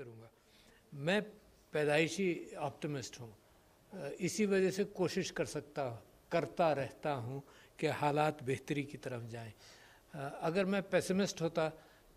करूँगा मैं पैदाइशी ऑप्टमिस्ट हूँ इसी वजह से कोशिश कर सकता करता रहता हूँ कि हालात बेहतरी की तरफ जाएं अगर मैं पेसिमिस्ट होता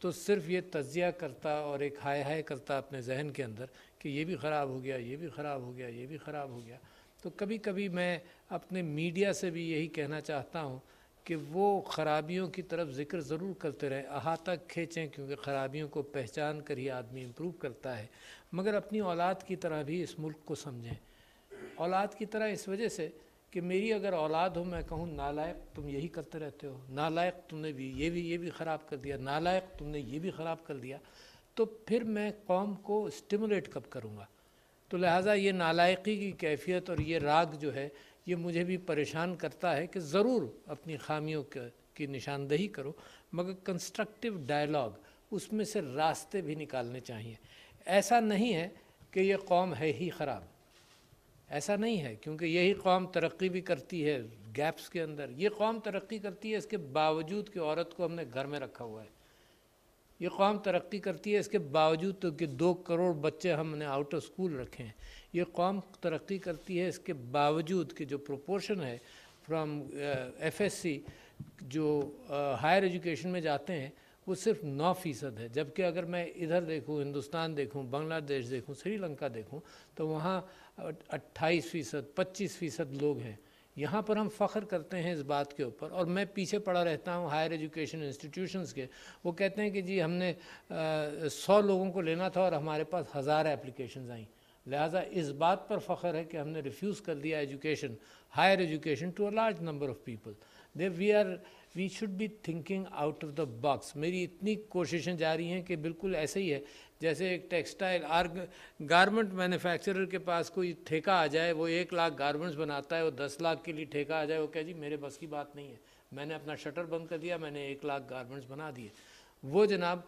तो सिर्फ ये तजिया करता और एक हाय हाय करता अपने जहन के अंदर कि ये भी ख़राब हो गया ये भी ख़राब हो गया ये भी ख़राब हो गया तो कभी कभी मैं अपने मीडिया से भी यही कहना चाहता हूँ कि वो ख़राबियों की तरफ ज़िक्र ज़रूर करते रहें अहाता खींचें क्योंकि ख़राबियों को पहचान कर ही आदमी इम्प्रूव करता है मगर अपनी औलाद की तरह भी इस मुल्क को समझें औलाद की तरह इस वजह से कि मेरी अगर औलाद हो मैं कहूँ नालायक तुम यही करते रहते हो नालायक तुमने भी ये भी ये भी ख़राब कर दिया नालायक तुमने ये भी ख़राब कर दिया तो फिर मैं कौम को स्टिमुलेट कब करूँगा तो लिहाजा ये नालायकी की कैफियत और ये राग जो है ये मुझे भी परेशान करता है कि ज़रूर अपनी खामियों की निशानदेही करो मगर कंस्ट्रक्टिव डायलॉग उसमें से रास्ते भी निकालने चाहिए ऐसा नहीं है कि यह कौम है ही ख़राब ऐसा नहीं है क्योंकि यही कौम तरक्की भी करती है गैप्स के अंदर ये कौम तरक्की करती है इसके बावजूद कि औरत को हमने घर में रखा हुआ है ये कौम तरक्की करती है इसके बावजूद तो कि दो करोड़ बच्चे हमने आउट ऑफ स्कूल रखे हैं ये कौम तरक्की करती है इसके बावजूद कि जो प्रोपोर्शन है फ्राम एफ एस सी जो हायर uh, एजुकेशन में जाते हैं वो सिर्फ नौ फ़ीसद है जबकि अगर मैं इधर देखूँ हिंदुस्तान देखूँ बांग्लादेश देखूँ श्रीलंका देखूँ तो वहाँ अट्ठाईस फ़ीसद पच्चीस फ़ीसद लोग हैं यहाँ पर हम फ़ख्र करते हैं इस बात के ऊपर और मैं पीछे पड़ा रहता हूँ हायर एजुकेशन इंस्टीट्यूशंस के वो कहते हैं कि जी हमने सौ लोगों को लेना था और हमारे पास हज़ार एप्लीकेशन आई लिहाजा इस बात पर फ़ख्र है कि हमने रिफ्यूज़ कर दिया education higher education to a large number of people they we are we should be thinking out of the box मेरी इतनी कोशिशें जारी हैं कि बिल्कुल ऐसे ही है जैसे एक टेक्सटाइल आर गारमेंट मैन्युफैक्चरर के पास कोई ठेका आ जाए वो एक लाख गारमेंट्स बनाता है वो दस लाख के लिए ठेका आ जाए वो कह जी मेरे बस की बात नहीं है मैंने अपना शटर बंद कर दिया मैंने एक लाख गारमेंट्स बना दिए वो जनाब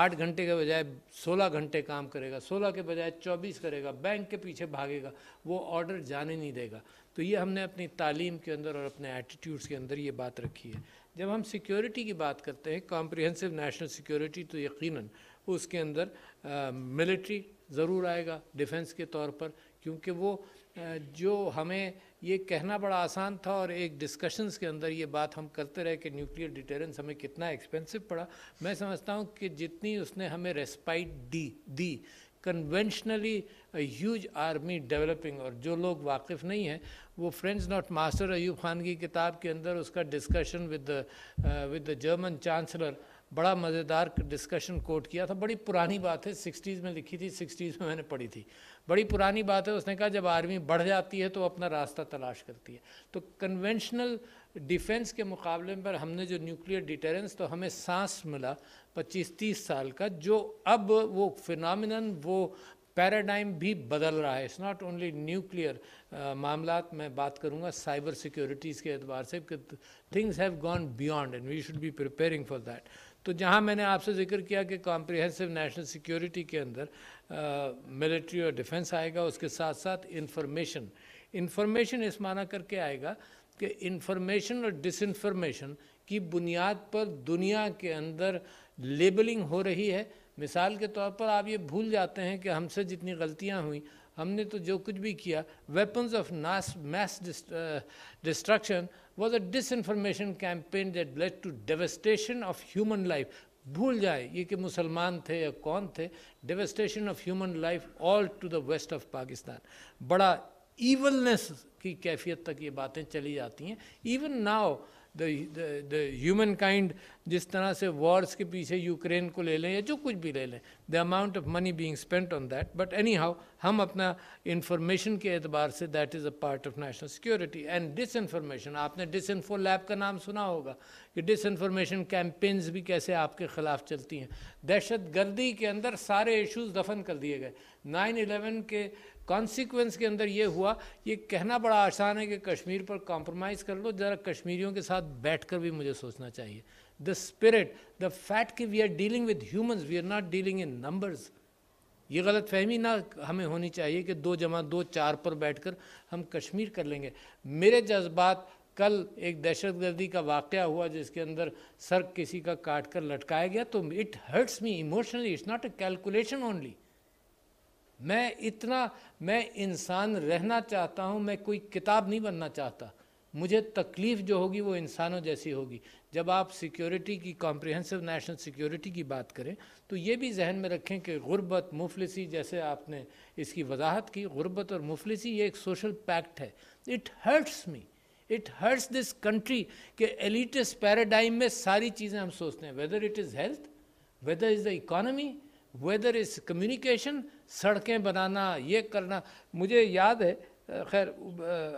आठ घंटे के बजाय सोलह घंटे काम करेगा सोलह के बजाय चौबीस करेगा बैंक के पीछे भागेगा वो ऑर्डर जाने नहीं देगा तो ये हमने अपनी तालीम के अंदर और अपने एटीट्यूड्स के अंदर ये बात रखी है जब हम सिक्योरिटी की बात करते हैं कॉम्प्रिहेंसिव नेशनल सिक्योरिटी तो यकीन उसके अंदर मिलिट्री ज़रूर आएगा डिफेंस के तौर पर क्योंकि वो जो हमें ये कहना बड़ा आसान था और एक डिस्कशंस के अंदर ये बात हम करते रहे कि न्यूक्लियर डिटेरेंस हमें कितना एक्सपेंसिव पड़ा मैं समझता हूँ कि जितनी उसने हमें रेस्पाइट दी दी कन्वेंशनली ह्यूज आर्मी डेवलपिंग और जो लोग वाकिफ़ नहीं हैं वो friends not master Ayub Khan की किताब के अंदर उसका discussion with with the German chancellor बड़ा मज़ेदार डिस्कशन कोट किया था बड़ी पुरानी बात है सिक्सटीज़ में लिखी थी सिक्सटीज़ में मैंने पढ़ी थी बड़ी पुरानी बात है उसने कहा जब आर्मी बढ़ जाती है तो अपना रास्ता तलाश करती है तो कन्वेंशनल डिफेंस के मुकाबले पर हमने जो न्यूक्लियर डिटेरेंस तो हमें सांस मिला 25-30 साल का जो अब वो फिनमिन वो पैराडाइम भी बदल रहा है इट्स नॉट ओनली न्यूक्लियर मामला मैं बात करूंगा साइबर सिक्योरिटीज़ के एतबार से things have gone beyond and we should be preparing for that तो जहाँ मैंने आपसे जिक्र किया कि कॉम्प्रिहेंसिव नेशनल सिक्योरिटी के अंदर मिलिट्री uh, और डिफेंस आएगा उसके साथ साथ इंफॉर्मेशन इंफॉर्मेशन इस माना करके आएगा कि इन्फॉर्मेशन और डिसइंफॉर्मेशन की बुनियाद पर दुनिया के अंदर लेबलिंग हो रही है मिसाल के तौर पर आप ये भूल जाते हैं कि हमसे जितनी गलतियां हुई हमने तो जो कुछ भी किया weapons of mass mass destruction was a disinformation campaign that led to devastation of human life भूल जाए ये कि मुसलमान थे या कौन थे devastation of human life all to the west of Pakistan बड़ा ईवलनेस की कैफियत तक ये बातें चली जाती हैं even now the human kind जिस तरह से वॉर्स के पीछे यूक्रेन को ले लें या जो कुछ भी ले लें the amount of money being spent on that but anyhow हम अपना इंफॉर्मेशन के एतबार से that is a part of national security and disinformation आपने डिस इन्फो लैब का नाम सुना होगा कि डिस इन्फॉर्मेशन कैंपेन्स भी कैसे आपके ख़िलाफ़ चलती हैं दहशत गर्दी के अंदर सारे इशूज़ दफन कर दिए गए नाइन इलेवन के कॉन्सिक्वेंस के अंदर ये हुआ ये कहना बड़ा आसान है कि कश्मीर पर कॉम्प्रोमाइज़ कर लो ज़रा कश्मीरियों के साथ बैठ कर भी मुझे सोचना चाहिए द स्पिरिट द फैक्ट कि we are dealing with humans we are not dealing in numbers ये गलत फहमी ना हमें होनी चाहिए कि दो जमा दो चार पर बैठ कर हम कश्मीर कर लेंगे मेरे जज्बात कल एक दहशत गर्दी का वाक़ हुआ जिसके अंदर सर किसी का काट कर लटकाया गया तो it hurts me emotionally it's not a calculation only मैं इतना मैं इंसान रहना चाहता हूँ मैं कोई किताब नहीं बनना चाहता मुझे तकलीफ़ जो होगी वो इंसानों जैसी होगी जब आप सिक्योरिटी की कॉम्प्रिहेंसिव नेशनल सिक्योरिटी की बात करें तो ये भी जहन में रखें कि गुर्बत मुफलिसी जैसे आपने इसकी वजाहत की गुर्बत और मुफलिसी ये एक सोशल पैक्ट है it hurts me it hurts this country के एलिटिस पैराडाइम में सारी चीज़ें हम सोचते हैं whether it is health whether is the economy whether is communication सड़कें बनाना ये करना मुझे याद है खैर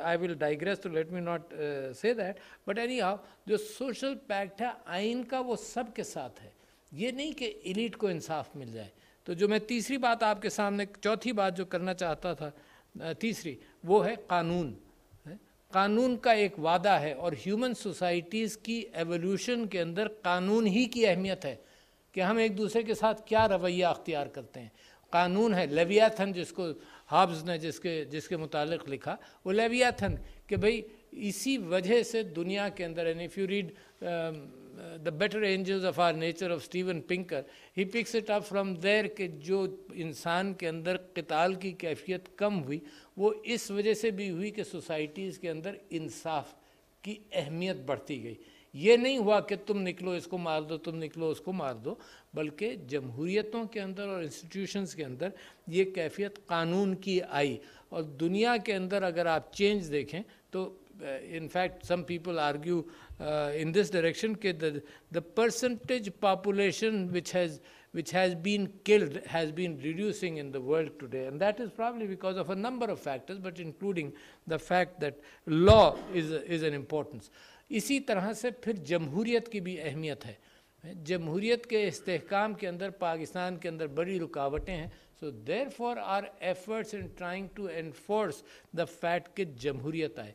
I will digress to let me not say that but anyhow जो सोशल पैक्ट है आइन का वो सब के साथ है ये नहीं कि इलीट को इंसाफ मिल जाए तो जो मैं तीसरी बात आपके सामने चौथी बात जो करना चाहता था तीसरी वो है कानून कानून का एक वादा है और ह्यूमन सोसाइटीज़ की एवोल्यूशन के अंदर कानून ही की अहमियत है कि हम एक दूसरे के साथ क्या रवैया अख्तियार करते हैं कानून है लेवियाथन जिसको हाब्स ने जिसके जिसके मुतालिक लिखा वो लेवियाथन कि भाई इसी वजह से दुनिया के अंदर and if you read the better angels of our nature of Steven Pinker he picks it up from there के जो इंसान के अंदर कताल की कैफियत कम हुई वो इस वजह से भी हुई कि सोसाइटीज़ के अंदर इंसाफ की अहमियत बढ़ती गई ये नहीं हुआ कि तुम निकलो इसको मार दो तुम निकलो उसको मार दो बल्कि जमहूरीतों के अंदर और इंस्टीट्यूशंस के अंदर ये कैफियत कानून की आई और दुनिया के अंदर अगर आप चेंज देखें तो in fact some people argue uh, in this direction that the, the percentage population which has which has been killed has been reducing in the world today and that is probably because of a number of factors but including the fact that law is is an importance इसी तरह से फिर जमहूरीत की भी अहमियत है जमहूरीत के इस्तेकाम के अंदर पाकिस्तान के अंदर बड़ी रुकावटें हैं so there for our efforts in trying to enforce the fact कि जमहूरीत आए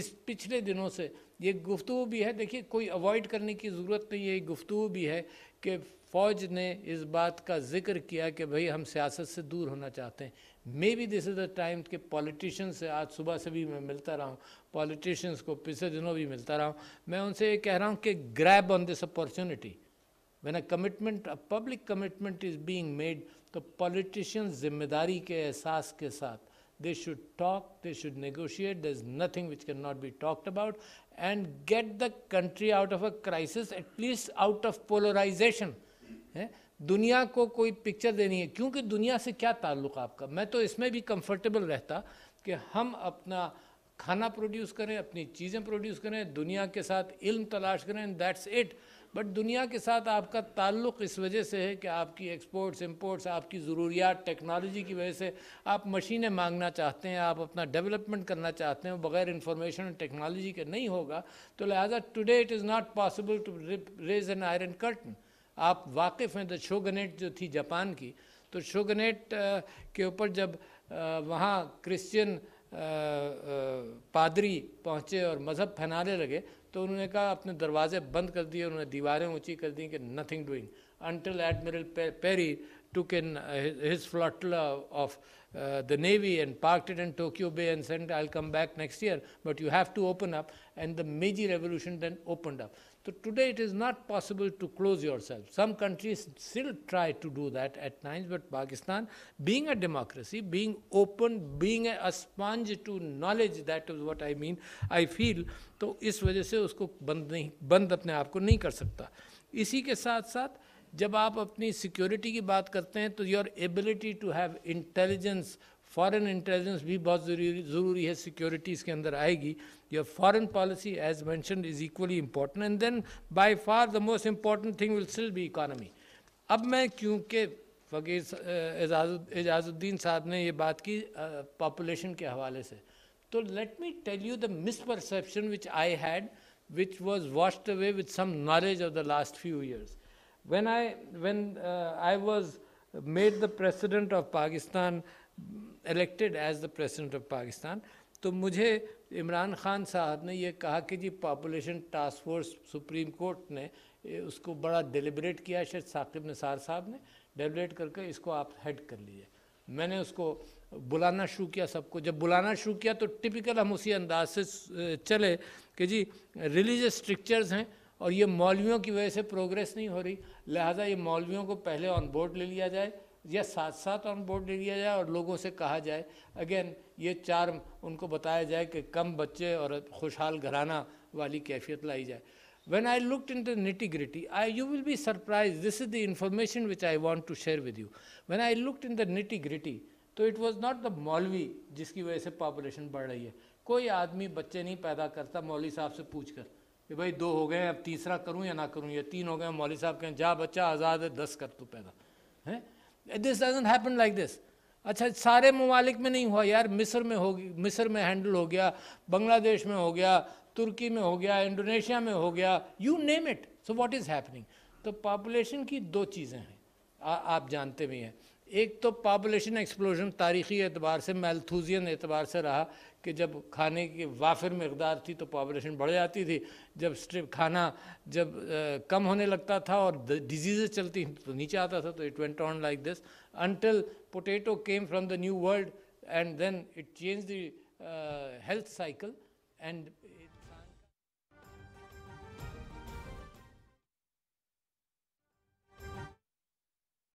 इस पिछले दिनों से ये गुफ्तु भी है देखिए कोई अवॉइड करने की ज़रूरत नहीं है ये गुफ्तु भी है कि फ़ौज ने इस बात का जिक्र किया कि भाई हम सियासत से दूर होना चाहते हैं maybe this is the time के पॉलिटिशियंस से आज सुबह से भी मैं मिलता रहा हूँ पॉलिटिशियंस को पिछले दिनों भी मिलता रहा हूँ मैं उनसे ये कह रहा हूँ कि grab on this opportunity when a commitment a public commitment is being made तो पॉलिटिशियंस जिम्मेदारी के एहसास के साथ they should talk they should negotiate the is nothing which can not be talked about and get the country out of a crisis at least out of polarisation है दुनिया को कोई पिक्चर देनी है क्योंकि दुनिया से क्या ताल्लुक आपका मैं तो इसमें भी कंफर्टेबल रहता कि हम अपना खाना प्रोड्यूस करें अपनी चीज़ें प्रोड्यूस करें दुनिया के साथ इल्म तलाश करें दैट्स इट बट दुनिया के साथ आपका ताल्लुक इस वजह से है कि आपकी एक्सपोर्ट्स इम्पोर्ट्स आपकी ज़रूरियात टेक्नोलॉजी की वजह से आप मशीनें मांगना चाहते हैं आप अपना डेवलपमेंट करना चाहते हैं बगैर इंफॉर्मेशन और टेक्नोलॉजी के नहीं होगा तो लिहाजा today it is not possible to raise an iron curtain आप वाकिफ़ हैं तो शोगनेट जो थी जापान की तो शोगनेट के ऊपर जब वहाँ क्रिश्चियन पादरी पहुँचे और मज़हब फैलाने लगे तो उन्होंने कहा अपने दरवाजे बंद कर दिए उन्होंने दीवारें ऊँची कर दी कि nothing doing until Admiral Perry took in his fleet of the navy and parked in Tokyo bay and sent I come back next year but you have to open up and the Meiji revolution then open up So today it is not possible to close yourself. Some countries still try to do that at times, but Pakistan, being a democracy, being open, being a sponge to knowledge, that is what I mean, I feel, तो इस वजह से उसको बंद नहीं बंद अपने आप को नहीं कर सकता इसी के साथ साथ जब आप अपनी सिक्योरिटी की बात करते हैं तो your ability to have intelligence foreign intelligence भी बहुत ज़रूरी ज़रूरी है सिक्योरिटीज़ के अंदर आएगी Your foreign policy, as mentioned, is equally important. And then by far the most important thing will still be economy. Now, मैं क्योंकि फ़कीर एजाज़ुद्दीन साहब ने ये बात की पॉपुलेशन के हवाले से तो let me tell you the misperception which I had which was washed away with some knowledge of the last when I, when, uh, I was made the president of Pakistan, elected as the president of Pakistan, तो मुझे इमरान खान साहब ने यह कहा कि जी population task force supreme court ने उसको बड़ा डिलिब्रेट किया शायद साकिब निसार साहब ने डेलिब्रेट करके इसको आप हेड कर लीजिए मैंने उसको बुलाना शुरू किया सबको जब बुलाना शुरू किया तो टिपिकल हम उसी अंदाज से चले कि जी रिलीजियस स्ट्रिक्चर्स हैं और ये मौलवियों की वजह से प्रोग्रेस नहीं हो रही लिहाजा ये मौलवियों को पहले ऑन बोर्ड ले लिया जाए या साथ साथ ऑन बोर्ड ले लिया जाए और लोगों से कहा जाए अगेन ये चार उनको बताया जाए कि कम बच्चे और खुशहाल घराना वाली कैफियत लाई जाए when I look in the nitty I you will be surprise this is the the which I want to share with you you. I I in in the तो इट वॉज नॉट द मौलवी जिसकी वजह से population बढ़ रही है कोई आदमी बच्चे नहीं पैदा करता मौलवी साहब से पूछ कर कि भाई दो हो गए अब तीसरा करूँ या ना करूँ या तीन हो गए मौलवी साहब कहें जा बच्चा आज़ाद है दस कर तू पैदा हैं this doesn't happen like this अच्छा सारे ममालिक में नहीं हुआ यार मिस्र में हो मिस्र में हैंडल हो गया बांग्लादेश में हो गया तुर्की में हो गया इंडोनेशिया में हो गया you name it so what is happening तो पॉपुलेशन की दो चीज़ें हैं आ, आप जानते भी हैं एक तो पापुलेशन एक्सप्लोजन तारीख़ी एतबार से मैलथूजियन एतबार से रहा कि जब खाने की वाफिर मकदार थी तो पापुलेशन बढ़ जाती थी जब स्ट्रिप खाना जब आ, कम होने लगता था और डिजीज़ चलती तो नीचे आता था तो it went on like this until potato came from the new world and then it change the health cycle and